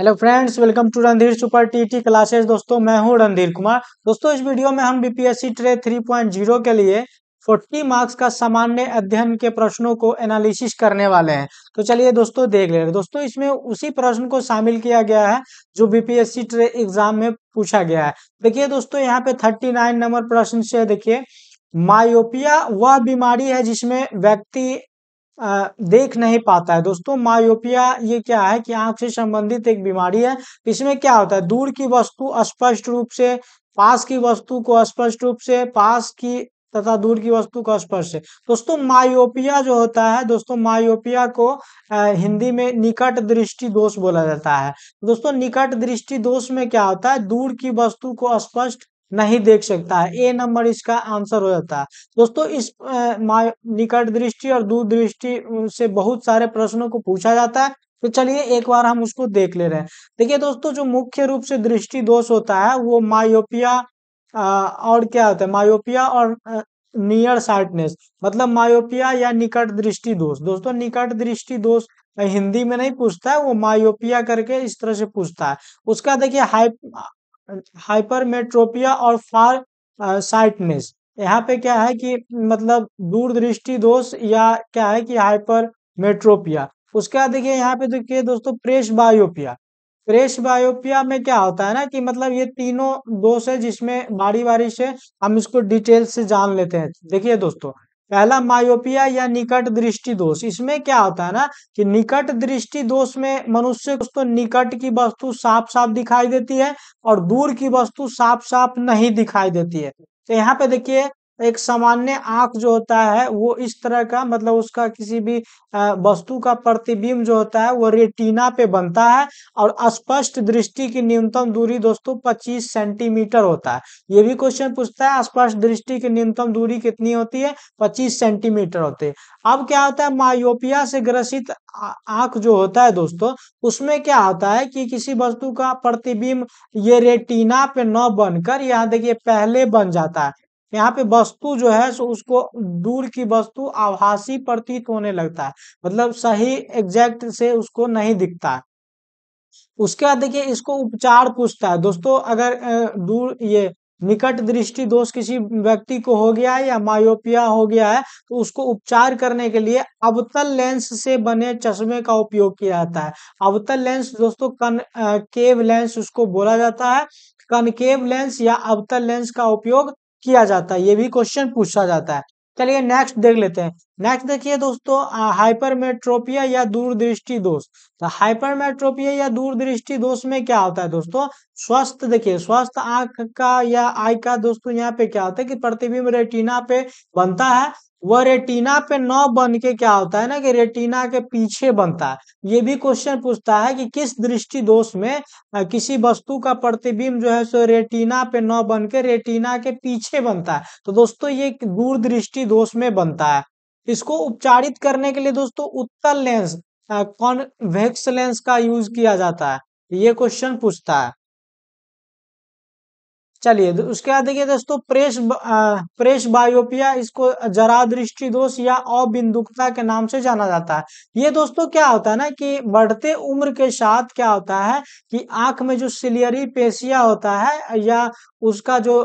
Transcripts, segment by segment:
Hello friends welcome to Randhir super TT classes दोस्तों मैं हूं रणधीर कुमार दोस्तों इस वीडियो में हम बीपीएससी ट्रे 3.0 के लिए 40 मार्क्स का सामान्य अध्ययन के प्रश्नों को एनालिसिस करने वाले हैं तो चलिए दोस्तों देख ले रहे दोस्तों इसमें उसी प्रश्न को शामिल किया गया है जो बीपीएससी ट्रे एग्जाम में पूछा गया है देखिए दोस्तों यहाँ पे थर्टी नंबर प्रश्न से देखिए मायोपिया वह बीमारी है जिसमें व्यक्ति देख नहीं पाता है दोस्तों मायोपिया ये क्या है कि आंख से संबंधित एक बीमारी है इसमें क्या होता है दूर की वस्तु स्पष्ट रूप से पास की वस्तु को स्पष्ट रूप से पास की तथा दूर की वस्तु का स्पर्श से दोस्तों मायोपिया जो होता है दोस्तों मायोपिया को आ, हिंदी में निकट दृष्टि दोष बोला जाता है दोस्तों निकट दृष्टि दोष में क्या होता है दूर की वस्तु को स्पष्ट नहीं देख सकता है ए नंबर इसका आंसर हो जाता है दोस्तों इस निकट दृष्टि और दूर दृष्टि से बहुत सारे प्रश्नों को पूछा जाता है तो चलिए एक बार हम उसको देख ले रहे हैं देखिए दोस्तों जो मुख्य रूप से दृष्टि दोष होता है वो मायोपिया और क्या होता है मायोपिया और नियर साइटनेस मतलब मायोपिया या निकट दृष्टि दोष दोस्तों निकट दृष्टि दोष हिंदी में नहीं पूछता है वो मायोपिया करके इस तरह से पूछता है उसका देखिए हाइप हाइपरमेट्रोपिया और फार साइटनेस uh, यहाँ पे क्या है कि मतलब दूरदृष्टि दोष या क्या है कि हाइपर मेट्रोपिया उसके बाद देखिए यहाँ पे देखिए दोस्तों प्रेश बायोपिया प्रेश बायोपिया में क्या होता है ना कि मतलब ये तीनों दोष है जिसमें बारी बारी से हम इसको डिटेल से जान लेते हैं देखिए दोस्तों पहला मायोपिया या निकट दृष्टि दोष इसमें क्या होता है ना कि निकट दृष्टि दोष में मनुष्य को तो निकट की वस्तु साफ साफ दिखाई देती है और दूर की वस्तु साफ साफ नहीं दिखाई देती है तो यहाँ पे देखिए एक सामान्य आंख जो होता है वो इस तरह का मतलब उसका किसी भी वस्तु का प्रतिबिंब जो होता है वो रेटिना पे बनता है और स्पष्ट दृष्टि की न्यूनतम दूरी दोस्तों 25 सेंटीमीटर होता है ये भी क्वेश्चन पूछता है स्पष्ट दृष्टि की न्यूनतम दूरी कितनी होती है 25 सेंटीमीटर होती है अब क्या होता है मायोपिया से ग्रसित आंख जो होता है दोस्तों उसमें क्या होता है कि किसी वस्तु का प्रतिबिंब ये रेटिना पे न बनकर यहाँ देखिए पहले बन जाता है यहाँ पे वस्तु जो है सो उसको दूर की वस्तु आभासी प्रतीत होने लगता है मतलब सही एग्जैक्ट से उसको नहीं दिखता है उसके बाद देखिए इसको उपचार पूछता है दोस्तों अगर दूर ये निकट दृष्टि दोष किसी व्यक्ति को हो गया है या मायोपिया हो गया है तो उसको उपचार करने के लिए अवतल लेंस से बने चश्मे का उपयोग किया जाता है अवतल लेंस दोस्तों कन केव लेंस उसको बोला जाता है कनकेव लेंस या अवतल लेंस का उपयोग किया जाता है ये भी क्वेश्चन पूछा जाता है चलिए नेक्स्ट देख लेते हैं नेक्स्ट देखिए दोस्तों हाइपरमेट्रोपिया या दूरदृष्टि दोष तो हाइपरमेट्रोपिया या दूरदृष्टि दोष में क्या होता है दोस्तों स्वस्थ देखिए स्वस्थ आंख का या आई का दोस्तों यहाँ पे क्या होता है कि प्रतिबिंब रेटिना पे बनता है वह रेटिना पे न बन के क्या होता है ना कि रेटिना के पीछे बनता है ये भी क्वेश्चन पूछता है कि किस दृष्टि दोष में किसी वस्तु का प्रतिबिंब जो है सो रेटिना पे न बन के रेटिना के पीछे बनता है तो दोस्तों ये दूरदृष्टि दोष में बनता है इसको उपचारित करने के लिए दोस्तों उत्तर लेंस कॉन्वेक्स लेंस का यूज किया जाता है ये क्वेश्चन पूछता है चलिए तो उसके बाद देखिए दोस्तों प्रेस प्रेस बायोपिया इसको जरा दृष्टि दोष या अबिंदुकता के नाम से जाना जाता है ये दोस्तों क्या होता है ना कि बढ़ते उम्र के साथ क्या होता है कि आंख में जो सिलियरी पेशिया होता है या उसका जो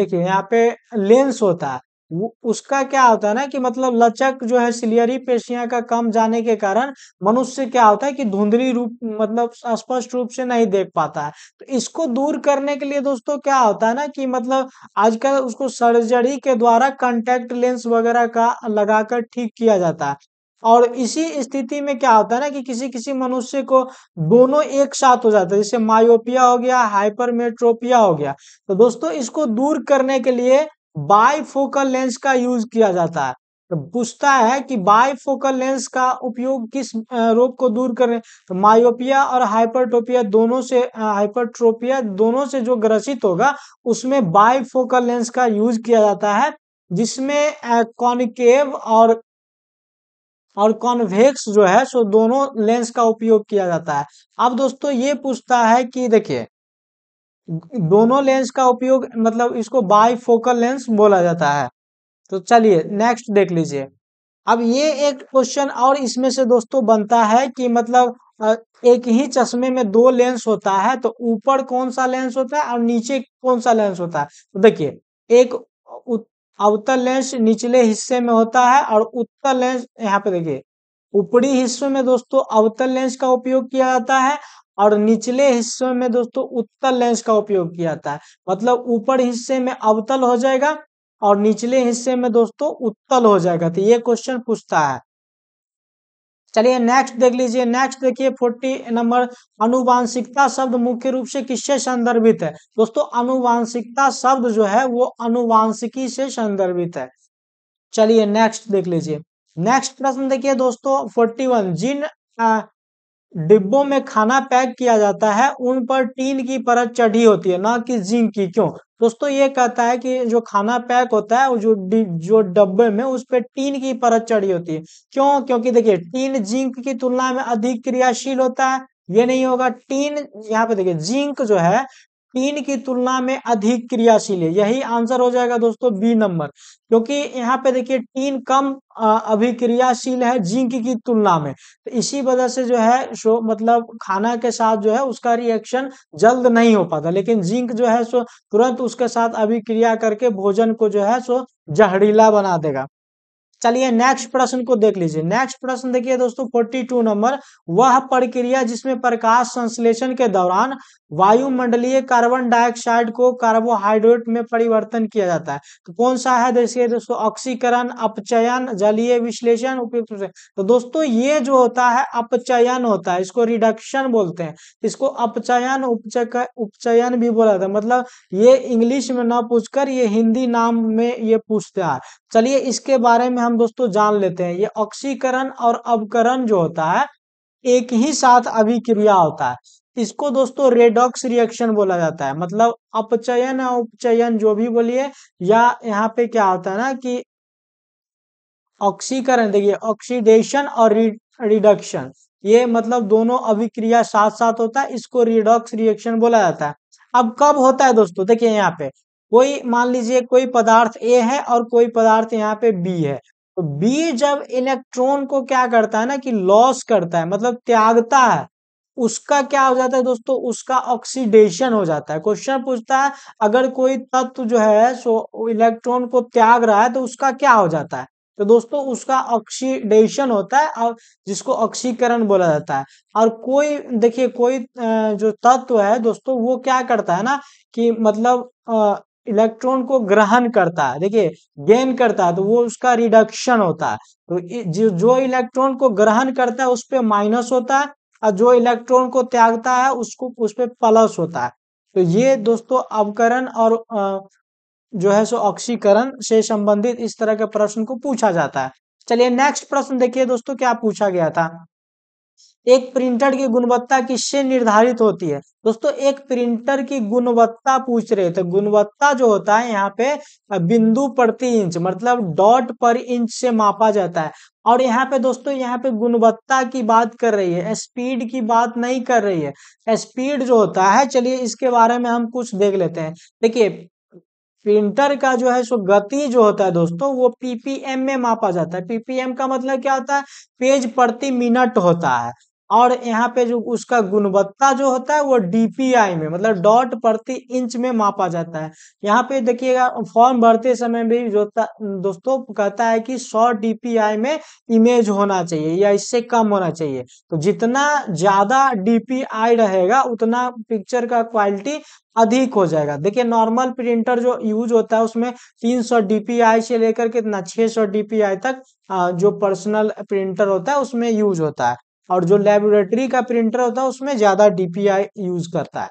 देखिए यहाँ पे लेंस होता है उसका क्या होता है ना कि मतलब लचक जो है सिलियरी पेशियां का कम जाने के कारण मनुष्य क्या होता है कि धुंधली रूप मतलब स्पष्ट रूप से नहीं देख पाता है तो इसको दूर करने के लिए दोस्तों क्या होता है ना कि मतलब आजकल उसको सर्जरी के द्वारा कंटेक्ट लेंस वगैरह का लगाकर ठीक किया जाता है और इसी स्थिति में क्या होता है ना कि किसी किसी मनुष्य को दोनों एक साथ हो जाता है जैसे मायोपिया हो गया हाइपरमेट्रोपिया हो गया तो दोस्तों इसको दूर करने के लिए बाई फोकल लेंस का यूज किया जाता है तो पूछता है कि बाई फोकल लेंस का उपयोग किस रोग को दूर करें तो मायोपिया और हाइपरटोपिया दोनों से हाइपरट्रोपिया दोनों से जो ग्रसित होगा उसमें बाई फोकल लेंस का यूज किया जाता है जिसमें कॉनकेव और और कॉन्वेक्स जो है सो दोनों लेंस का उपयोग किया जाता है अब दोस्तों ये पूछता है कि देखिए दोनों लेंस का उपयोग मतलब इसको बाई फोकल लेंस बोला जाता है तो चलिए नेक्स्ट देख लीजिए अब ये एक क्वेश्चन और इसमें से दोस्तों बनता है कि मतलब एक ही चश्मे में दो लेंस होता है तो ऊपर कौन सा लेंस होता है और नीचे कौन सा लेंस होता है तो देखिए एक अवतल लेंस निचले हिस्से में होता है और उत्तर लेंस यहाँ पे देखिए ऊपरी हिस्सों में दोस्तों अवतल लेंस का उपयोग किया जाता है और निचले हिस्सों में दोस्तों उत्तल लेंस का उपयोग किया जाता है मतलब ऊपर हिस्से में अवतल हो जाएगा और निचले हिस्से में दोस्तों उत्तल हो जाएगा तो ये क्वेश्चन पूछता है चलिए नेक्स्ट देख लीजिए नेक्स्ट देखिए फोर्टी नंबर अनुवांशिकता शब्द मुख्य रूप से किससे संदर्भित है दोस्तों अनुवांशिकता शब्द जो है वो अनुवांशिकी से संदर्भित है चलिए नेक्स्ट देख लीजिए नेक्स्ट प्रश्न देखिए दोस्तों फोर्टी वन जिन डिब्बों में खाना पैक किया जाता है उन पर टीन की परत चढ़ी होती है ना कि जिंक की क्यों दोस्तों ये कहता है कि जो खाना पैक होता है जो जो डब्बे में उस पर टीन की परत चढ़ी होती है क्यों क्योंकि देखिए टीन जिंक की तुलना में अधिक क्रियाशील होता है ये नहीं होगा टीन यहाँ पे देखिए जिंक जो है तीन की तुलना में अधिक क्रियाशील है यही आंसर हो जाएगा दोस्तों बी नंबर क्योंकि यहाँ पे देखिए टीन कम अभिक्रियाशील है जिंक की तुलना में तो इसी वजह से जो है सो मतलब खाना के साथ जो है उसका रिएक्शन जल्द नहीं हो पाता लेकिन जिंक जो है सो तुरंत उसके साथ अभिक्रिया करके भोजन को जो है सो जहरीला बना देगा चलिए नेक्स्ट प्रश्न को देख लीजिए नेक्स्ट प्रश्न देखिए दोस्तों 42 नंबर वह प्रक्रिया जिसमें प्रकाश संश्लेषण के दौरान वायुमंडलीय कार्बन डाइऑक्साइड को कार्बोहाइड्रेट में परिवर्तन किया जाता है तो कौन सा है देखिए दोस्तों ऑक्सीकरण अपचयन जलीय विश्लेषण उपयुक्त तो दोस्तों ये जो होता है अपचयन होता है इसको रिडक्शन बोलते हैं इसको अपचयन उपचक उपचयन भी बोला जाता है मतलब ये इंग्लिश में ना पूछकर ये हिंदी नाम में ये पूछते हैं चलिए इसके बारे में हम दोस्तों जान लेते हैं ये ऑक्सीकरण और अवकरण जो होता है एक ही साथ अभिक्रिया होता है इसको दोस्तों रेडॉक्स रिएक्शन बोला जाता है मतलब अपचयन या उपचयन जो भी बोलिए या यहाँ पे क्या होता है ना कि ऑक्सीकरण देखिए ऑक्सीडेशन और रिडक्शन ये मतलब दोनों अभिक्रिया साथ साथ होता है इसको रिडॉक्स रिएक्शन बोला जाता है अब कब होता है दोस्तों देखिए यहाँ पे कोई मान लीजिए कोई पदार्थ ए है और कोई पदार्थ यहाँ पे बी है तो बी जब इलेक्ट्रॉन को क्या करता है ना कि लॉस करता है मतलब त्यागता है उसका क्या हो जाता है दोस्तों उसका ऑक्सीडेशन हो जाता है क्वेश्चन पूछता है अगर कोई तत्व जो है सो इलेक्ट्रॉन को त्याग रहा है तो उसका क्या हो जाता है तो दोस्तों उसका ऑक्सीडेशन होता है और जिसको ऑक्सीकरण बोला जाता है और कोई देखिए कोई जो तत्व है दोस्तों वो क्या करता है ना कि मतलब इलेक्ट्रॉन को ग्रहण करता है देखिए गेन करता है तो वो उसका रिडक्शन होता है तो जो इलेक्ट्रॉन को ग्रहण करता है उस पर माइनस होता है और जो इलेक्ट्रॉन को त्यागता है उसको उस पर प्लस होता है तो ये दोस्तों अवकरण और जो है सो ऑक्सीकरण से संबंधित इस तरह के प्रश्न को पूछा जाता है चलिए नेक्स्ट प्रश्न देखिए दोस्तों क्या पूछा गया था एक प्रिंटर की गुणवत्ता किससे निर्धारित होती है दोस्तों एक प्रिंटर की गुणवत्ता पूछ रहे थे तो गुणवत्ता जो होता है यहाँ पे बिंदु प्रति इंच मतलब डॉट पर इंच से मापा जाता है और यहाँ पे दोस्तों यहाँ पे गुणवत्ता की बात कर रही है स्पीड की बात नहीं कर रही है स्पीड जो होता है चलिए इसके बारे में हम कुछ देख लेते हैं देखिए प्रिंटर का जो है सो गति जो होता है दोस्तों वो पीपीएम में मापा जाता है पीपीएम का मतलब क्या होता है पेज प्रति मिनट होता है और यहाँ पे जो उसका गुणवत्ता जो होता है वो डीपीआई में मतलब डॉट प्रति इंच में मापा जाता है यहाँ पे देखिएगा फॉर्म भरते समय भी जो दोस्तों कहता है कि 100 डीपीआई में इमेज होना चाहिए या इससे कम होना चाहिए तो जितना ज्यादा डीपीआई रहेगा उतना पिक्चर का क्वालिटी अधिक हो जाएगा देखिए नॉर्मल प्रिंटर जो यूज होता है उसमें 300 डीपीआई से लेकर कितना 600 डीपीआई तक जो पर्सनल प्रिंटर होता है उसमें यूज होता है और जो लेबोरेटरी का प्रिंटर होता है उसमें ज्यादा डीपीआई यूज करता है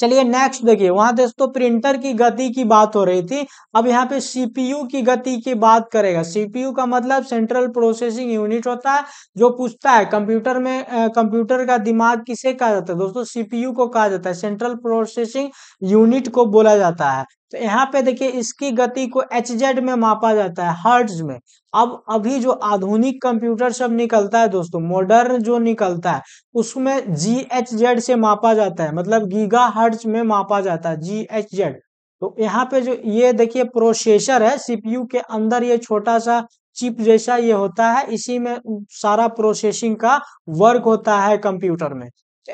चलिए नेक्स्ट देखिए वहां दोस्तों प्रिंटर की गति की बात हो रही थी अब यहाँ पे सीपीयू की गति की बात करेगा सीपीयू का मतलब सेंट्रल प्रोसेसिंग यूनिट होता है जो पूछता है कंप्यूटर में कंप्यूटर का दिमाग किसे कहा जाता है दोस्तों सीपीयू को कहा जाता है सेंट्रल प्रोसेसिंग यूनिट को बोला जाता है तो यहाँ पे देखिए इसकी गति को एच जेड में मापा जाता है हर्ट्ज में अब अभी जो आधुनिक कंप्यूटर सब निकलता है दोस्तों मॉडर्न जो निकलता है उसमें जी एच जेड से मापा जाता है मतलब गीगा हर्ट्ज में मापा जाता है जी एच जेड तो यहाँ पे जो ये देखिए प्रोसेसर है सीपीयू के अंदर ये छोटा सा चिप जैसा ये होता है इसी में सारा प्रोसेसिंग का वर्क होता है कंप्यूटर में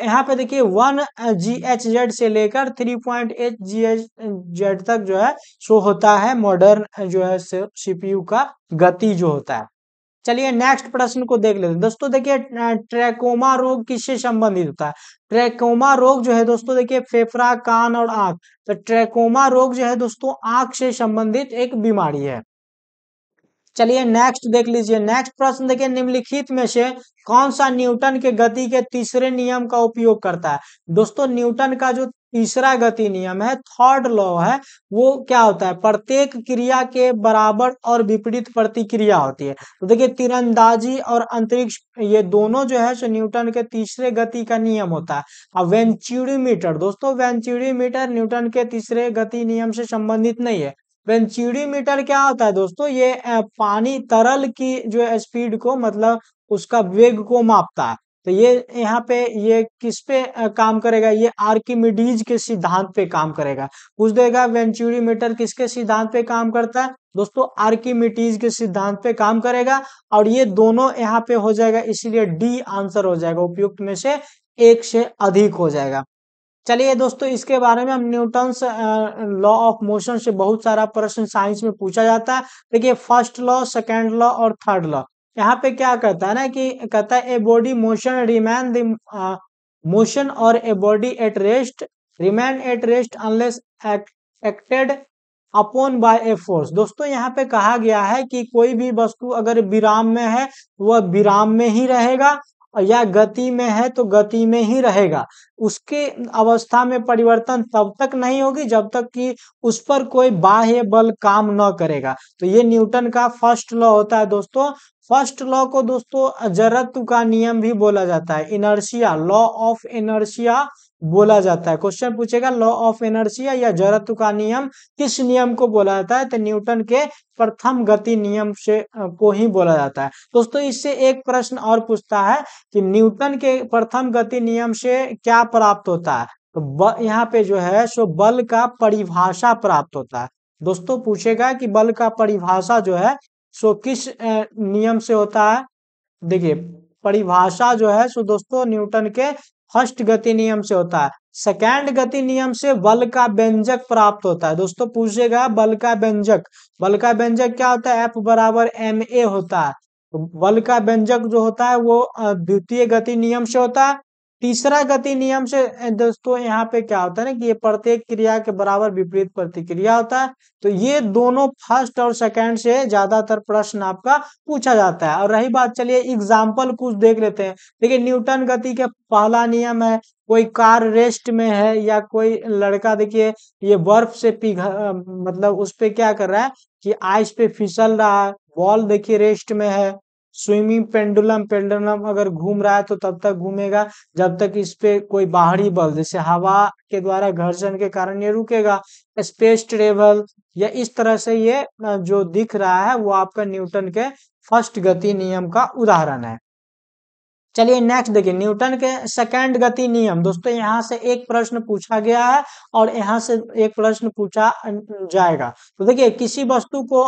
यहाँ पे देखिए वन जी एच जेड से लेकर three point H G H Z तक जो है शो होता है मॉडर्न जो है सीपीयू का गति जो होता है चलिए नेक्स्ट प्रश्न को देख लेते हैं दोस्तों देखिए ट्रैकोमा रोग किससे संबंधित होता है ट्रैकोमा रोग जो है दोस्तों देखिए फेफड़ा कान और आंख तो ट्रैकोमा रोग जो है दोस्तों आंख से संबंधित एक बीमारी है चलिए नेक्स्ट देख लीजिए नेक्स्ट प्रश्न देखिए निम्नलिखित में से कौन सा न्यूटन के गति के तीसरे नियम का उपयोग करता है दोस्तों न्यूटन का जो तीसरा गति नियम है थर्ड लॉ है वो क्या होता है प्रत्येक क्रिया के बराबर और विपरीत प्रतिक्रिया होती है तो देखिए तीरंदाजी और अंतरिक्ष ये दोनों जो है सो न्यूटन के तीसरे गति का नियम होता है अब मीटर दोस्तों वेंच्यूरीमीटर न्यूटन के तीसरे गति नियम से संबंधित नहीं है वेंचुरीमीटर क्या होता है दोस्तों ये पानी तरल की जो स्पीड को मतलब उसका वेग को मापता है तो ये यहाँ पे ये किस पे काम करेगा ये आर्किमिडीज के सिद्धांत पे काम करेगा पूछ देगा वेंचुरी मीटर किसके सिद्धांत पे काम करता है दोस्तों आर्किमिडीज के सिद्धांत पे काम करेगा और ये दोनों यहाँ पे हो जाएगा इसीलिए डी आंसर हो जाएगा उपयुक्त में से एक से अधिक हो जाएगा चलिए दोस्तों इसके बारे में हम न्यूटन्स लॉ ऑफ मोशन से बहुत सारा प्रश्न साइंस में पूछा जाता है देखिए फर्स्ट लॉ सेकेंड लॉ और थर्ड लॉ यहाँ पे क्या कहता है ना कि कहता है a body motion remain the motion और a body at rest remain at rest unless acted upon by a force दोस्तों यहाँ पे कहा गया है कि कोई भी वस्तु अगर विराम में है तो वह विराम में ही रहेगा या गति में है तो गति में ही रहेगा उसके अवस्था में परिवर्तन तब तक नहीं होगी जब तक कि उस पर कोई बाह्य बल काम न करेगा तो ये न्यूटन का फर्स्ट लॉ होता है दोस्तों फर्स्ट लॉ को दोस्तों जरत्व का नियम भी बोला जाता है इनर्शिया लॉ ऑफ इनर्शिया बोला जाता है क्वेश्चन पूछेगा लॉ ऑफ एनर्जी या जड़त्व का नियम किस नियम को बोला जाता है तो न्यूटन के प्रथम गति नियम से को ही बोला जाता है दोस्तों इससे एक प्रश्न और पूछता है कि न्यूटन के प्रथम गति नियम से क्या प्राप्त होता है तो यहाँ पे जो है सो बल का परिभाषा प्राप्त होता है दोस्तों पूछेगा कि बल का परिभाषा जो है सो किस नियम से होता है देखिए परिभाषा जो है सो दोस्तों न्यूटन के फर्स्ट गति नियम से होता है सेकेंड गति नियम से बल का व्यंजक प्राप्त होता है दोस्तों पूछेगा बल का व्यंजक बल का व्यंजक क्या होता है एफ बराबर एम ए होता है तो बल का व्यंजक जो होता है वो द्वितीय गति नियम से होता है तीसरा गति नियम से दोस्तों यहाँ पे क्या होता है ना कि ये प्रत्येक क्रिया के बराबर विपरीत प्रतिक्रिया होता है तो ये दोनों फर्स्ट और सेकंड से ज्यादातर प्रश्न आपका पूछा जाता है और रही बात चलिए एग्जाम्पल कुछ देख लेते हैं देखिए न्यूटन गति के पहला नियम है कोई कार रेस्ट में है या कोई लड़का देखिए ये बर्फ से पिघ मतलब उस पर क्या कर रहा है कि आइस पे फिसल रहा है बॉल देखिए रेस्ट में है स्विमिंग पेंडुलम पेंडुलम अगर घूम रहा है तो तब तक घूमेगा जब तक इस पे कोई बाहरी बल जैसे हवा के द्वारा घर्षण के कारण ये रुकेगा स्पेस ट्रेवल या इस तरह से ये जो दिख रहा है वो आपका न्यूटन के फर्स्ट गति नियम का उदाहरण है चलिए नेक्स्ट देखिए न्यूटन के सेकेंड गति नियम दोस्तों यहाँ से एक प्रश्न पूछा गया है और यहाँ से एक प्रश्न पूछा जाएगा तो देखिए किसी वस्तु को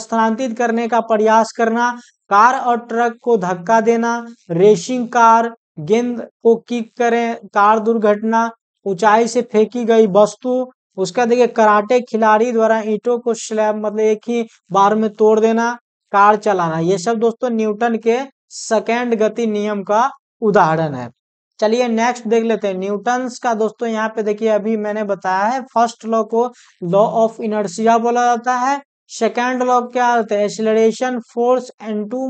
स्थानांतरित करने का प्रयास करना कार और ट्रक को धक्का देना रेसिंग कार गेंद को किक करें कार दुर्घटना ऊंचाई से फेंकी गई वस्तु उसका देखिए कराटे खिलाड़ी द्वारा ईंटों को स्लैब मतलब एक ही बार में तोड़ देना कार चलाना ये सब दोस्तों न्यूटन के सेकेंड गति नियम का उदाहरण है चलिए नेक्स्ट देख लेते हैं न्यूटन का दोस्तों यहाँ पे देखिए अभी मैंने बताया है फर्स्ट लॉ को लॉ ऑफ इनर्सिया बोला जाता है सेकेंड लॉ क्या होता है acceleration force and to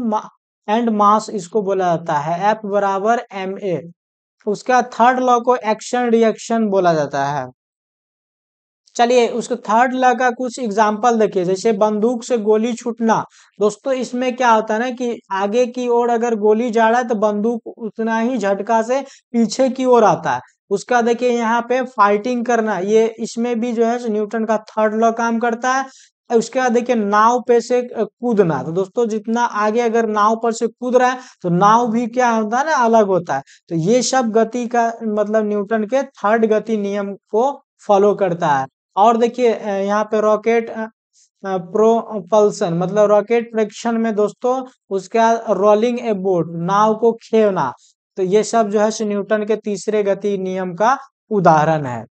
and mass इसको बोला जाता है एफ बराबर एम ए उसका थर्ड लॉ को एक्शन रिएक्शन बोला जाता है चलिए उसके थर्ड लॉ का कुछ एग्जाम्पल देखिए जैसे बंदूक से गोली छूटना दोस्तों इसमें क्या होता है ना कि आगे की ओर अगर गोली जा रहा है तो बंदूक उतना ही झटका से पीछे की ओर आता है उसका देखिए यहाँ पे फाइटिंग करना ये इसमें भी जो है न्यूटन का थर्ड लॉ काम करता है उसके बाद देखिए नाव पे से कूदना तो दोस्तों जितना आगे अगर नाव पर से कूद रहा है तो नाव भी क्या होता है ना अलग होता है तो ये सब गति का मतलब न्यूटन के थर्ड गति नियम को फॉलो करता है और देखिए यहाँ पे रॉकेट प्रोपल्सन मतलब रॉकेट प्रेक्षण में दोस्तों उसका रोलिंग ए बोट नाव को खेवना तो ये सब जो है न्यूटन के तीसरे गति नियम का उदाहरण है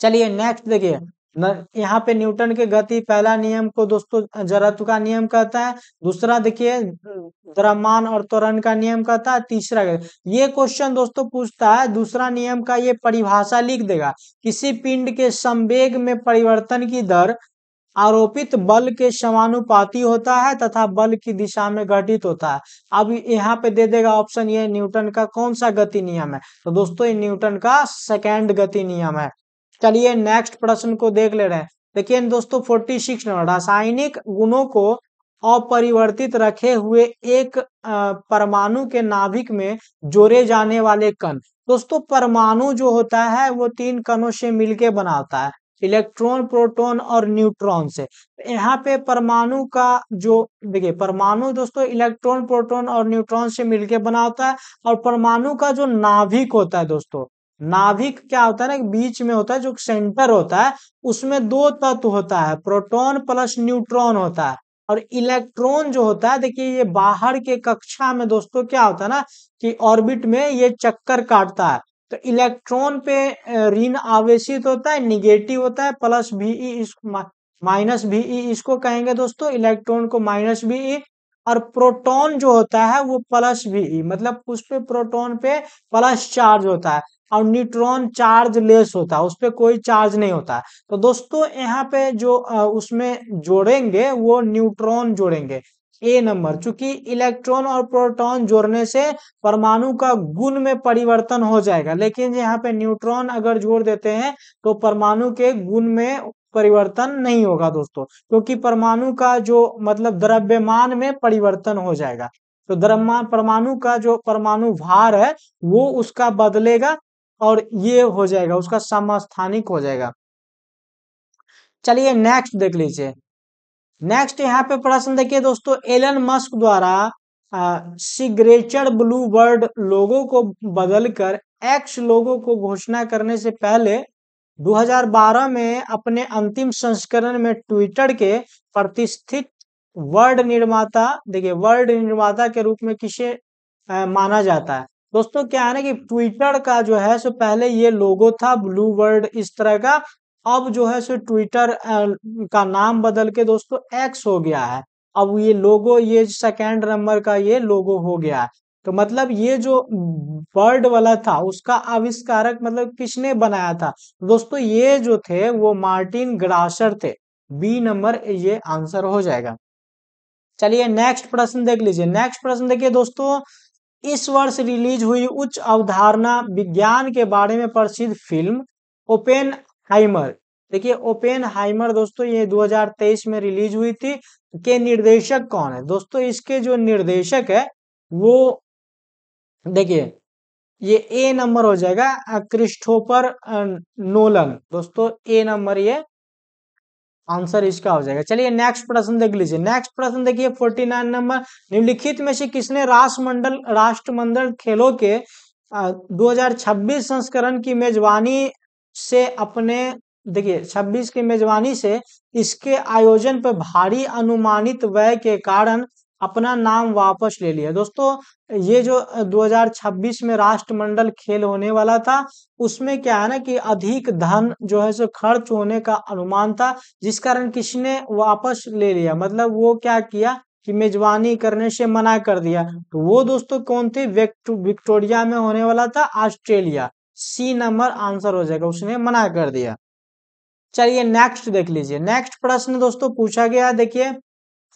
चलिए नेक्स्ट देखिए यहाँ पे न्यूटन के गति पहला नियम को दोस्तों जरत्व का नियम कहता है दूसरा देखिए द्रव्यमान और त्वरण का नियम कहता है तीसरा ये क्वेश्चन दोस्तों पूछता है दूसरा नियम का ये परिभाषा लिख देगा किसी पिंड के संवेग में परिवर्तन की दर आरोपित बल के समानुपाती होता है तथा बल की दिशा में घटित होता है अब यहाँ पे दे देगा ऑप्शन ये न्यूटन का कौन सा गति नियम है तो दोस्तों ये न्यूटन का सेकेंड गति नियम है चलिए नेक्स्ट प्रश्न को देख ले रहे हैं देखिए दोस्तों 46 नंबर रासायनिक गुणों को अपरिवर्तित रखे हुए एक परमाणु के नाभिक में जोड़े जाने वाले कण दोस्तों परमाणु जो होता है वो तीन कणों से मिलके बनाता है इलेक्ट्रॉन प्रोटॉन और न्यूट्रॉन से यहाँ पे परमाणु का जो देखिए परमाणु दोस्तों इलेक्ट्रॉन प्रोटॉन और न्यूट्रॉन से मिलके बनाता है और परमाणु का जो नाभिक होता है दोस्तों नाभिक क्या होता है ना बीच में होता है जो सेंटर होता है उसमें दो तत्व होता है प्रोटॉन प्लस न्यूट्रॉन होता है और इलेक्ट्रॉन जो होता है देखिए ये बाहर के कक्षा में दोस्तों क्या होता है ना कि ऑर्बिट में ये चक्कर काटता है तो इलेक्ट्रॉन पे ऋण आवेशित होता है निगेटिव होता है प्लस भी e इस माइनस भी e इसको कहेंगे दोस्तों इलेक्ट्रॉन को माइनस भी e और प्रोटॉन जो होता है वो प्लस भी मतलब उस पे प्रोटॉन पे प्लस चार्ज होता है और न्यूट्रॉन चार्ज लेस होता है उस पर कोई चार्ज नहीं होता है तो दोस्तों यहाँ पे जो उसमें जोड़ेंगे वो न्यूट्रॉन जोड़ेंगे ए नंबर चूंकि इलेक्ट्रॉन और प्रोटॉन जोड़ने से परमाणु का गुण में परिवर्तन हो जाएगा लेकिन यहाँ पे न्यूट्रॉन अगर जोड़ देते हैं तो परमाणु के गुण में परिवर्तन नहीं होगा दोस्तों क्योंकि तो परमाणु का जो मतलब द्रव्यमान में परिवर्तन हो जाएगा तो द्रव्यमान परमाणु का जो परमाणु भार है वो उसका बदलेगा और ये हो जाएगा उसका समस्थानिक हो जाएगा चलिए नेक्स्ट देख लीजिए नेक्स्ट यहाँ पे प्रश्न देखिए दोस्तों एलन मस्क द्वारा सिग्नेचर ब्लू बर्ड लोगों को बदलकर एक्स लोगों को घोषणा करने से पहले 2012 में अपने अंतिम संस्करण में ट्विटर के प्रतिष्ठित वर्ड निर्माता देखिए वर्ड निर्माता के रूप में किसे माना जाता है दोस्तों क्या है ना कि ट्विटर का जो है सो पहले ये लोगो था ब्लू वर्ड इस तरह का अब जो है सो ट्विटर का नाम बदल के दोस्तों एक्स हो गया है अब ये लोगो ये सेकेंड नंबर का ये लोगो हो गया है तो मतलब ये जो वर्ड वाला था उसका आविष्कारक मतलब किसने बनाया था दोस्तों ये जो थे वो मार्टिन ग्रासर थे बी नंबर ये आंसर हो जाएगा चलिए नेक्स्ट प्रश्न देख लीजिए नेक्स्ट प्रश्न देखिए दोस्तों इस वर्ष रिलीज हुई उच्च अवधारणा विज्ञान के बारे में प्रसिद्ध फिल्म ओपेन हाइमर देखिए ओपेन हाइमर दोस्तों ये 2023 में रिलीज हुई थी के निर्देशक कौन है दोस्तों इसके जो निर्देशक है वो देखिए ये ए नंबर हो जाएगा क्रिस्टोफर नोलन दोस्तों ए नंबर ये आंसर इसका हो जाएगा चलिए नेक्स्ट प्रश्न देख लीजिए नेक्स्ट प्रश्न देखिए फोर्टी नाइन नंबर निम्नलिखित में से किसने राष्ट्रमंडल राष्ट्रमंडल खेलों के आ, 2026 संस्करण की मेजबानी से अपने देखिए 26 की मेजबानी से इसके आयोजन पर भारी अनुमानित व्यय के कारण अपना नाम वापस ले लिया दोस्तों ये जो 2026 में राष्ट्रमंडल खेल होने वाला था उसमें क्या है ना कि अधिक धन जो है सो खर्च होने का अनुमान था जिस कारण किसी ने वापस ले लिया मतलब वो क्या किया कि मेजबानी करने से मना कर दिया तो वो दोस्तों कौन थे विक्टोरिया में होने वाला था ऑस्ट्रेलिया सी नंबर आंसर हो जाएगा उसने मना कर दिया चलिए नेक्स्ट देख लीजिए नेक्स्ट प्रश्न दोस्तों पूछा गया देखिए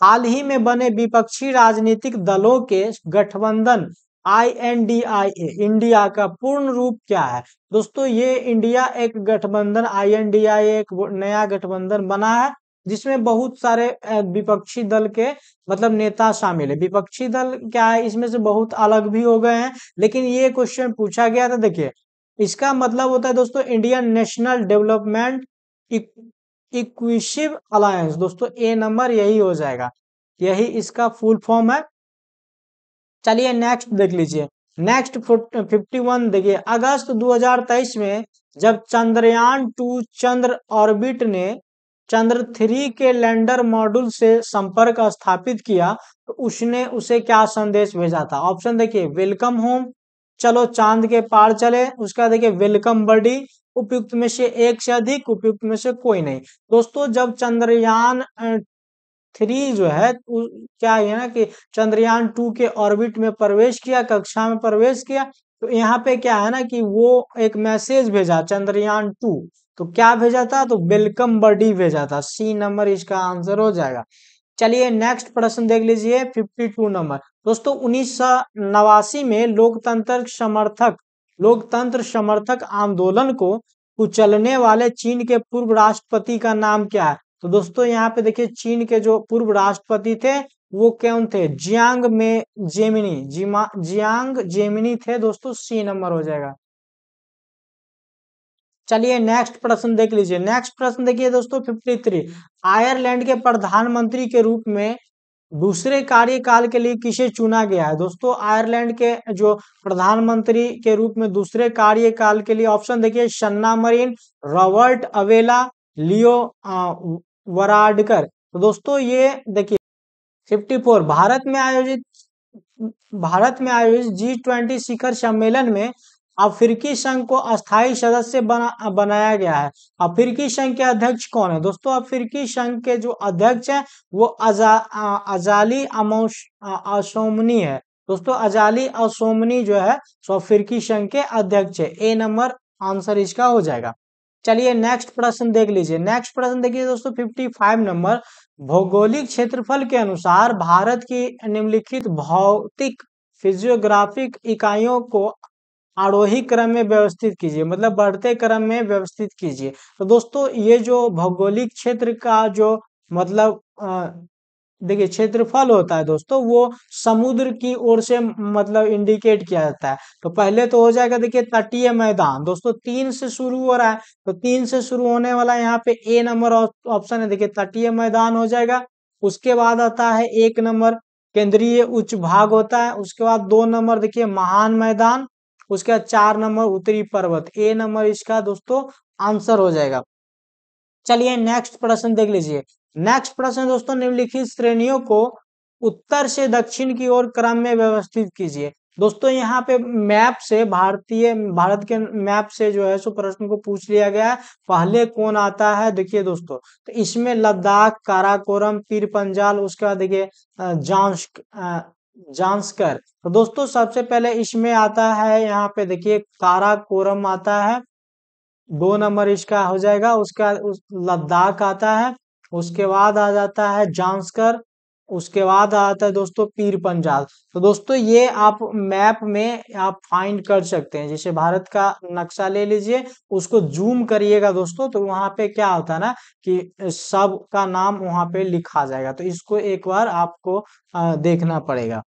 हाल ही में बने विपक्षी राजनीतिक दलों के गठबंधन I N D I A India का पूर्ण रूप क्या है दोस्तों ये इंडिया एक गठबंधन आई एन डी आई एक नया गठबंधन बना है जिसमें बहुत सारे विपक्षी दल के मतलब नेता शामिल है विपक्षी दल क्या है इसमें से बहुत अलग भी हो गए हैं लेकिन ये क्वेश्चन पूछा गया था देखिए इसका मतलब होता है दोस्तों Indian National Development inclusive alliance दोस्तों ए नंबर यही हो जाएगा यही इसका फुल फॉर्म है चलिए नेक्स्ट देख लीजिए नेक्स्ट फिफ्टी वन देखिए अगस्त 2023 में जब चंद्रयान टू चंद्र ऑर्बिट ने चंद्र थ्री के लैंडर मॉड्यूल से संपर्क स्थापित किया तो उसने उसे क्या संदेश भेजा था ऑप्शन देखिए वेलकम होम चलो चांद के पार चले उसका देखिए वेलकम बडी उपयुक्त में से एक से अधिक उपयुक्त में से कोई नहीं दोस्तों जब चंद्रयान थ्री जो है क्या है ना कि चंद्रयान टू के ऑर्बिट में प्रवेश किया कक्षा में प्रवेश किया तो यहाँ पे क्या है ना कि वो एक मैसेज भेजा चंद्रयान टू तो क्या भेजा था तो वेलकम बडी भेजा था सी नंबर इसका आंसर हो जाएगा चलिए नेक्स्ट प्रश्न देख लीजिए फिफ्टी टू नंबर दोस्तों उन्नीस में लोकतंत्र समर्थक लोकतंत्र समर्थक आंदोलन को कुचलने वाले चीन के पूर्व राष्ट्रपति का नाम क्या है तो दोस्तों यहाँ पे देखिए चीन के जो पूर्व राष्ट्रपति थे वो कौन थे जियांग में जेमिनी जिमा जियांग जेमिनी थे दोस्तों सी नंबर हो जाएगा चलिए नेक्स्ट प्रश्न देख लीजिए नेक्स्ट प्रश्न देखिए दोस्तों 53 आयरलैंड के प्रधानमंत्री के रूप में दूसरे कार्यकाल के लिए किसे चुना गया है दोस्तों आयरलैंड के जो प्रधानमंत्री के रूप में दूसरे कार्यकाल के लिए ऑप्शन देखिए शन्ना मरीन रॉबर्ट अवेला लियो वराडकर तो दोस्तों ये देखिए 54 भारत में आयोजित भारत में आयोजित जी ट्वेंटी शिखर सम्मेलन में अफ्रीकी संघ को अस्थायी सदस्य बना बनाया गया है अफ्रीकी संघ के अध्यक्ष कौन है दोस्तों अफ्रीकी संघ के जो अध्यक्ष हैं वो अजा अजाली असोमनी है दोस्तों अजाली असोमनी जो है सो अफ्रीकी संघ के अध्यक्ष है ए नंबर आंसर इसका हो जाएगा चलिए नेक्स्ट प्रश्न देख लीजिए नेक्स्ट प्रश्न देखिए दोस्तों फाइव नंबर भौगोलिक क्षेत्रफल के अनुसार भारत की निम्नलिखित भौतिक फिजियोग्राफिक इकाइयों को आरोही क्रम में व्यवस्थित कीजिए मतलब बढ़ते क्रम में व्यवस्थित कीजिए तो दोस्तों ये जो भौगोलिक क्षेत्र का जो मतलब देखिए क्षेत्रफल होता है दोस्तों वो समुद्र की ओर से मतलब इंडिकेट किया जाता है तो पहले तो हो जाएगा देखिए तटीय मैदान दोस्तों तीन से शुरू हो रहा है तो तीन से शुरू होने वाला यहाँ पे ए नंबर ऑप्शन है देखिए तटीय मैदान हो जाएगा उसके बाद आता है एक नंबर केंद्रीय उच्च भाग होता है उसके बाद दो नंबर देखिए महान मैदान उसके बाद चार नंबर उत्तरी पर्वत ए नंबर इसका दोस्तों आंसर हो जाएगा चलिए नेक्स्ट प्रश्न देख लीजिए नेक्स्ट प्रश्न दोस्तों निम्नलिखित श्रेणियों को उत्तर से दक्षिण की ओर क्रम में व्यवस्थित कीजिए दोस्तों यहाँ पे मैप से भारतीय भारत के मैप से जो है सो प्रश्न को पूछ लिया गया है पहले कौन आता है देखिए दोस्तों तो इसमें लद्दाख काराकोरम पीर पंजाल उसके बाद देखिए जांच जांसकर तो दोस्तों सबसे पहले इसमें आता है यहाँ पे देखिए कारा कोरम आता है दो नंबर इसका हो जाएगा उसका उस लद्दाख आता है उसके बाद आ जाता है जांसकर उसके बाद आता है दोस्तों पीर पंजाल तो दोस्तों ये आप मैप में आप फाइंड कर सकते हैं जैसे भारत का नक्शा ले लीजिए उसको जूम करिएगा दोस्तों तो वहां पे क्या होता है ना कि सब का नाम वहां पे लिखा जाएगा तो इसको एक बार आपको देखना पड़ेगा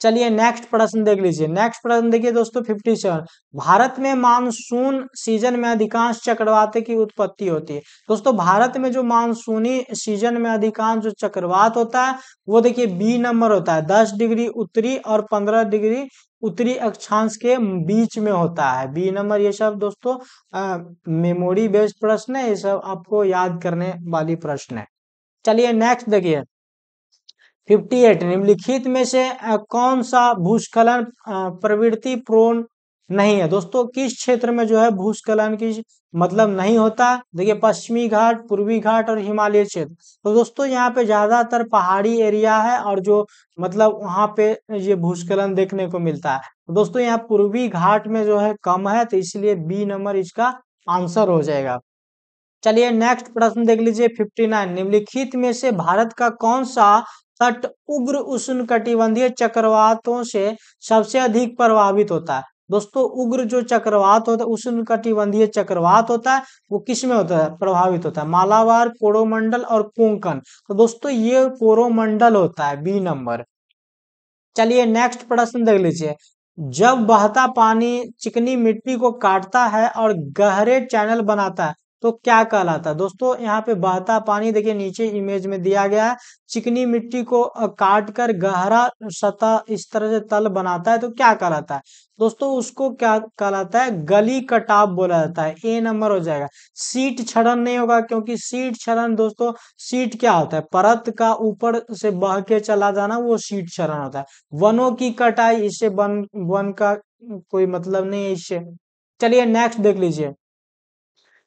चलिए नेक्स्ट प्रश्न देख लीजिए नेक्स्ट प्रश्न देखिए दोस्तों फिफ्टी सेवन भारत में मानसून सीजन में अधिकांश चक्रवात की उत्पत्ति होती है दोस्तों भारत में जो मानसूनी सीजन में अधिकांश जो चक्रवात होता है वो देखिए बी नंबर होता है दस डिग्री उत्तरी और पंद्रह डिग्री उत्तरी अक्षांश के बीच में होता है बी नंबर ये सब दोस्तों मेमोरी बेस्ड प्रश्न है ये सब आपको याद करने वाली प्रश्न है चलिए नेक्स्ट देखिए फिफ्टी एट निम्नलिखित में से कौन सा भूस्खलन प्रवृत्ति प्रोन नहीं है दोस्तों किस क्षेत्र में जो है भूस्खलन की मतलब नहीं होता देखिए पश्चिमी घाट पूर्वी घाट और हिमालय क्षेत्र तो दोस्तों यहाँ पे ज्यादातर पहाड़ी एरिया है और जो मतलब वहां पे ये भूस्खलन देखने को मिलता है तो दोस्तों यहाँ पूर्वी घाट में जो है कम है तो इसलिए बी नंबर इसका आंसर हो जाएगा चलिए नेक्स्ट प्रश्न देख लीजिए 59 निम्नलिखित में से भारत का कौन सा तट उग्र उष्ण कटिबंधीय चक्रवातों से सबसे अधिक प्रभावित होता है दोस्तों उग्र जो चक्रवात होता है उष्ण कटिबंधीय चक्रवात होता है वो किस में होता है प्रभावित होता है मालाबार कोरोमंडल और कोंकण तो दोस्तों ये कोरोमंडल होता है बी नंबर चलिए नेक्स्ट प्रश्न देख लीजिए जब बहता पानी चिकनी मिट्टी को काटता है और गहरे चैनल बनाता है तो क्या कहलाता है दोस्तों यहाँ पे बहता पानी देखिए नीचे इमेज में दिया गया है चिकनी मिट्टी को काट कर गहरा सतह इस तरह से तल बनाता है तो क्या कहलाता है दोस्तों उसको क्या कहलाता है गली कटाव बोला जाता है ए नंबर हो जाएगा सीट क्षरण नहीं होगा क्योंकि सीट क्षरण दोस्तों सीट क्या होता है परत का ऊपर से बह के चला जाना वो सीट क्षरण होता है वनों की कटाई इससे वन वन का कोई मतलब नहीं है इससे चलिए नेक्स्ट देख लीजिए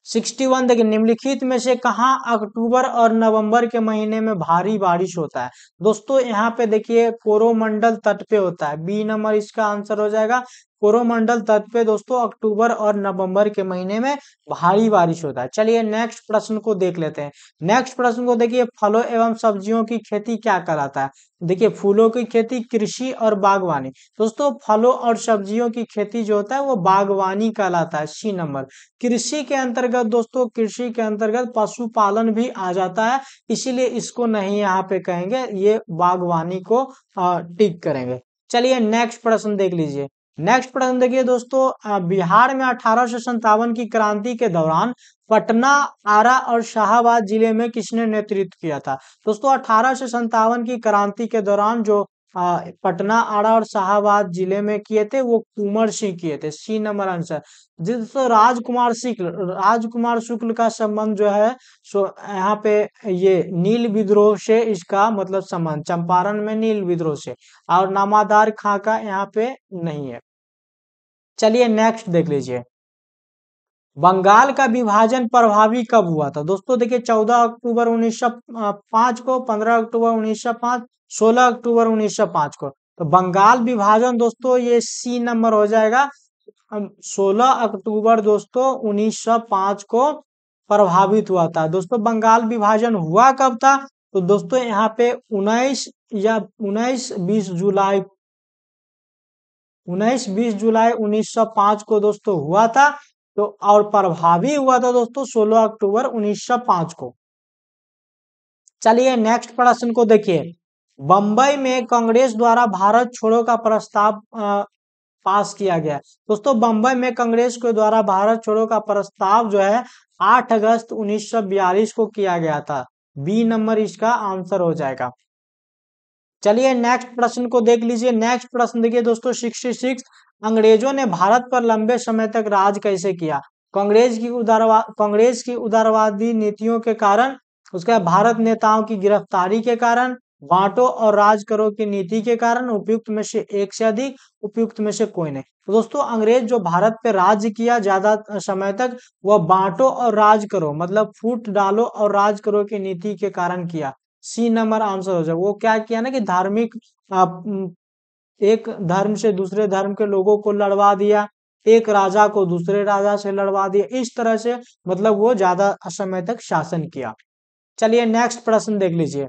61 देखिए निम्नलिखित में से कहा अक्टूबर और नवंबर के महीने में भारी बारिश होता है दोस्तों यहाँ पे देखिए कोरोमंडल तट पे होता है बी नंबर इसका आंसर हो जाएगा कोरोमंडल तट पे दोस्तों अक्टूबर और नवंबर के महीने में भारी बारिश होता है चलिए नेक्स्ट प्रश्न को देख लेते हैं नेक्स्ट प्रश्न को देखिए फलों एवं सब्जियों की खेती क्या कराता है देखिए फूलों की खेती कृषि और बागवानी दोस्तों फलों और सब्जियों की खेती जो होता है वो बागवानी कहलाता है सी नंबर कृषि के अंतर्गत दोस्तों कृषि के अंतर्गत पशुपालन भी आ जाता है इसीलिए इसको नहीं यहाँ पे कहेंगे ये बागवानी को टिक करेंगे चलिए नेक्स्ट प्रश्न देख लीजिए नेक्स्ट प्रश्न देखिए दोस्तों बिहार में अठारह की क्रांति के दौरान पटना आरा और शाहबाद जिले में किसने नेतृत्व किया था दोस्तों अठारह की क्रांति के दौरान जो पटना आरा और शाहबाद जिले में किए थे वो कुमार सिंह किए थे सी नंबर आंसर दोस्तों राजकुमार शुक्ल राजकुमार शुक्ल का संबंध जो है सो यहाँ पे ये नील विद्रोह से इसका मतलब संबंध चंपारण में नील विद्रोह से और नामादार खां का यहाँ पे नहीं है चलिए नेक्स्ट देख हम्म। लीजिए बंगाल का विभाजन प्रभावी कब हुआ था दोस्तों देखिए 14 अक्टूबर 1905 को 15 अक्टूबर 1905 16 अक्टूबर 1905 को तो बंगाल विभाजन दोस्तों ये सी नंबर हो जाएगा 16 अक्टूबर दोस्तों 1905 को प्रभावित हुआ था दोस्तों बंगाल विभाजन हुआ कब था तो दोस्तों यहाँ पे 19 या 19 20 जुलाई उन्नीस बीस जुलाई 1905 को दोस्तों हुआ था तो और प्रभावी हुआ था दोस्तों 16 अक्टूबर 1905 को चलिए नेक्स्ट प्रश्न को देखिए बंबई में कांग्रेस द्वारा भारत छोड़ो का प्रस्ताव पास किया गया दोस्तों बंबई में कांग्रेस के द्वारा भारत छोड़ो का प्रस्ताव जो है 8 अगस्त 1942 को किया गया था बी नंबर इसका आंसर हो जाएगा चलिए नेक्स्ट प्रश्न को देख लीजिए नेक्स्ट प्रश्न देखिए दोस्तों सिक्सटी सिक्स अंग्रेजों ने भारत पर लंबे समय तक राज कैसे किया कांग्रेस की उदारवाद कांग्रेस की उदारवादी नीतियों के कारण उसके भारत नेताओं की गिरफ्तारी के कारण बांटो और राज करो की नीति के कारण उपयुक्त में से एक से अधिक उपयुक्त में से कोई नहीं तो दोस्तों अंग्रेज जो भारत पे राज किया ज्यादा समय तक वह बांटो और राज करो मतलब फूट डालो और राज करो की नीति के कारण किया सी नंबर आंसर हो जाएगा वो क्या किया ना कि धार्मिक एक धर्म से दूसरे धर्म के लोगों को लड़वा दिया एक राजा को दूसरे राजा से लड़वा दिया इस तरह से मतलब वो ज्यादा समय तक शासन किया चलिए नेक्स्ट प्रश्न देख लीजिए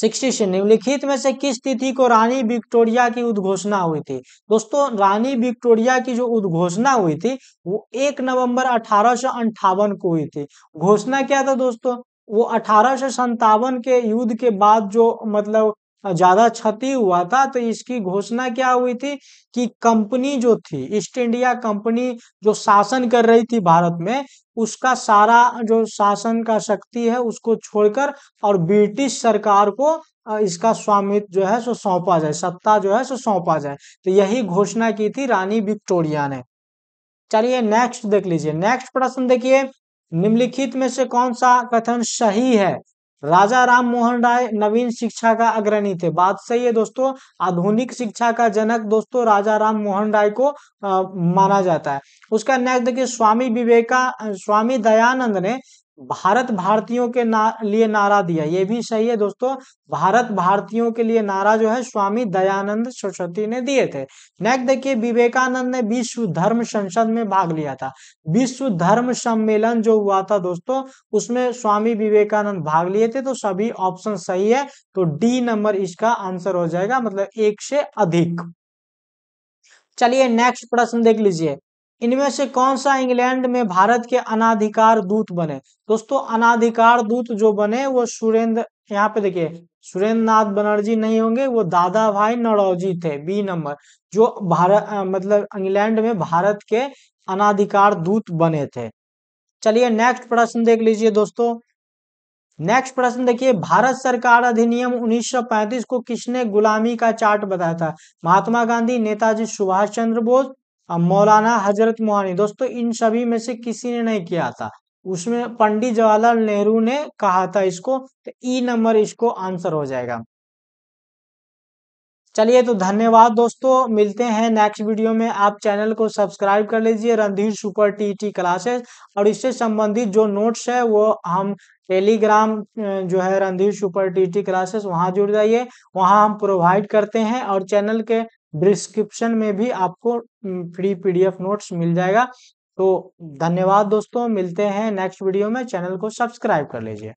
सिक्सटी से निम्नलिखित में से किस तिथि को रानी विक्टोरिया की उद्घोषणा हुई थी दोस्तों रानी विक्टोरिया की जो उद्घोषणा हुई थी वो एक नवंबर अठारह को हुई थी घोषणा क्या था दोस्तों वो अठारह के युद्ध के बाद जो मतलब ज्यादा क्षति हुआ था तो इसकी घोषणा क्या हुई थी कि कंपनी जो थी ईस्ट इंडिया कंपनी जो शासन कर रही थी भारत में उसका सारा जो शासन का शक्ति है उसको छोड़कर और ब्रिटिश सरकार को इसका स्वामित्व जो है सो सौंपा जाए सत्ता जो है सो सौंपा जाए तो यही घोषणा की थी रानी विक्टोरिया ने चलिए नेक्स्ट देख लीजिए नेक्स्ट प्रश्न देखिए निम्नलिखित में से कौन सा कथन सही है राजा राम मोहन राय नवीन शिक्षा का अग्रणी थे बात सही है दोस्तों आधुनिक शिक्षा का जनक दोस्तों राजा राम मोहन राय को आ, माना जाता है उसका नेक्स्ट देखिए स्वामी विवेका स्वामी दयानंद ने भारत भारतीयों के ना लिए नारा दिया ये भी सही है दोस्तों भारत भारतीयों के लिए नारा जो है स्वामी दयानंद सरस्वती ने दिए थे नेक्स्ट देखिए विवेकानंद ने विश्व धर्म संसद में भाग लिया था विश्व धर्म सम्मेलन जो हुआ था दोस्तों उसमें स्वामी विवेकानंद भाग लिए थे तो सभी ऑप्शन सही है तो डी नंबर इसका आंसर हो जाएगा मतलब एक से अधिक चलिए नेक्स्ट प्रश्न देख लीजिए इनमें से कौन सा इंग्लैंड में भारत के अनाधिकार दूत बने दोस्तों अनाधिकार दूत जो बने वो सुरेंद्र यहाँ पे देखिए सुरेंद्र नाथ बनर्जी नहीं होंगे वो दादा भाई नड़ौजी थे बी नंबर जो भारत मतलब इंग्लैंड में भारत के अनाधिकार दूत बने थे चलिए नेक्स्ट प्रश्न देख लीजिए दोस्तों नेक्स्ट प्रश्न देखिए भारत सरकार अधिनियम 1935 को किसने गुलामी का चार्ट बताया था महात्मा गांधी नेताजी सुभाष चंद्र बोस अब मौलाना हजरत मोहानी दोस्तों इन सभी में से किसी ने नहीं किया था उसमें पंडित जवाहरलाल नेहरू ने कहा था इसको तो ई नंबर इसको आंसर हो जाएगा चलिए तो धन्यवाद दोस्तों मिलते हैं नेक्स्ट वीडियो में आप चैनल को सब्सक्राइब कर लीजिए Randhir super T T classes और इससे संबंधित जो नोट्स है वो हम टेलीग्राम जो है Randhir super T T classes वहाँ जुड़ जाइए वहाँ हम प्रोवाइड करते हैं और चैनल के डिस्क्रिप्शन में भी आपको फ्री पीडीएफ नोट्स मिल जाएगा तो धन्यवाद दोस्तों मिलते हैं नेक्स्ट वीडियो में चैनल को सब्सक्राइब कर लीजिए